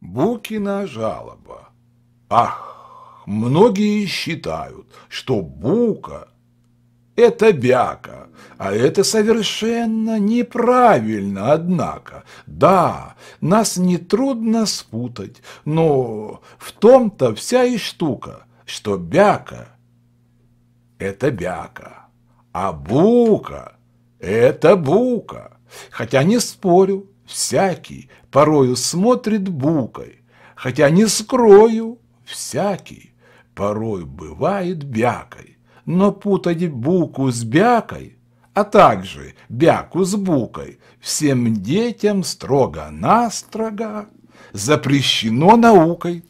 Букина жалоба. Ах, многие считают, что Бука – это бяка, а это совершенно неправильно, однако. Да, нас нетрудно спутать, но в том-то вся и штука, что бяка – это бяка, а Бука – это Бука. Хотя не спорю, всякий порою смотрит букой, хотя не скрою, всякий порой бывает бякой, но путать буку с бякой, а также бяку с букой, всем детям строго-настрого запрещено наукой.